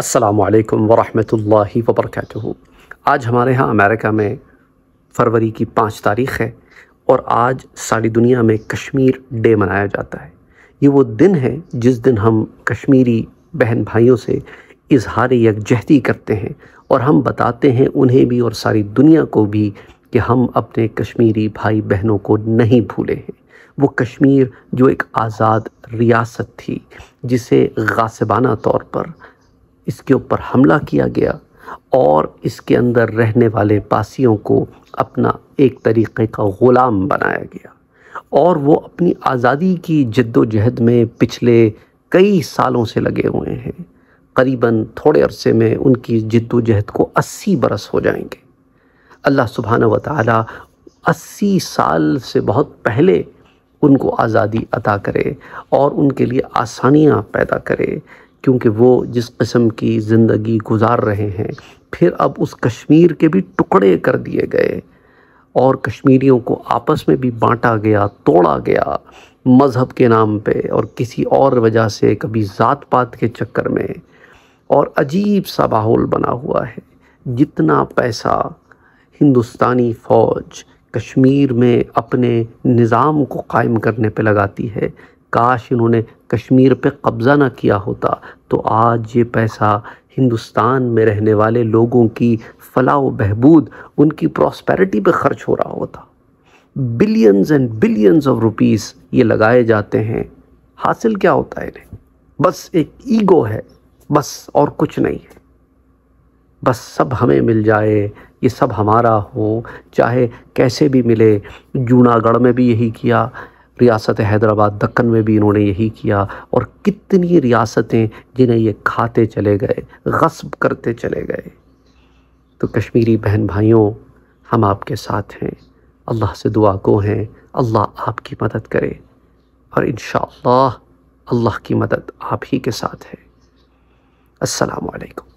असलकम वरहमतुल्लाहि वबरकatuह आज हमारे यहाँ अमेरिका में फरवरी की पाँच तारीख़ है और आज सारी दुनिया में कश्मीर डे मनाया जाता है ये वो दिन है जिस दिन हम कश्मीरी बहन भाइयों से इजहार यकजहती करते हैं और हम बताते हैं उन्हें भी और सारी दुनिया को भी कि हम अपने कश्मीरी भाई बहनों को नहीं भूले हैं वो कश्मीर जो एक आज़ाद रियासत थी जिसे गासिबाना तौर पर इसके ऊपर हमला किया गया और इसके अंदर रहने वाले पासियों को अपना एक तरीक़े का ग़ुलाम बनाया गया और वो अपनी आज़ादी की जद्दोजहद में पिछले कई सालों से लगे हुए हैं करीबन थोड़े अरसे में उनकी जद्दोजहद को अस्सी बरस हो जाएंगे अल्लाह सुबहाना व ताली अस्सी साल से बहुत पहले उनको आज़ादी अता करे और उनके लिए आसानियाँ पैदा करे क्योंकि वो जिस किस्म की ज़िंदगी गुजार रहे हैं फिर अब उस कश्मीर के भी टुकड़े कर दिए गए और कश्मीरियों को आपस में भी बांटा गया तोड़ा गया मज़हब के नाम पे और किसी और वजह से कभी ज़ात पात के चक्कर में और अजीब सा माहौल बना हुआ है जितना पैसा हिंदुस्तानी फ़ौज कश्मीर में अपने निज़ाम को कायम करने पे लगाती है काश इन्होंने कश्मीर पे कब्ज़ा ना किया होता तो आज ये पैसा हिंदुस्तान में रहने वाले लोगों की फलाह बहबूद उनकी प्रॉस्पेरिटी पे खर्च हो रहा होता billions and billions of rupees ये लगाए जाते हैं हासिल क्या होता है इन्हें बस एक ईगो है बस और कुछ नहीं है बस सब हमें मिल जाए ये सब हमारा हो चाहे कैसे भी मिले जूनागढ़ में भी यही किया रियासत हैदराबाद दक्कन में भी इन्होंने यही किया और कितनी रियासतें जिन्हें ये खाते चले गए गस्ब करते चले गए तो कश्मीरी बहन भाइयों हम आपके साथ हैं अल्लाह से दुआ को हैं अल्लाह आपकी मदद करे और इन अल्लाह की मदद आप ही के साथ है असलकम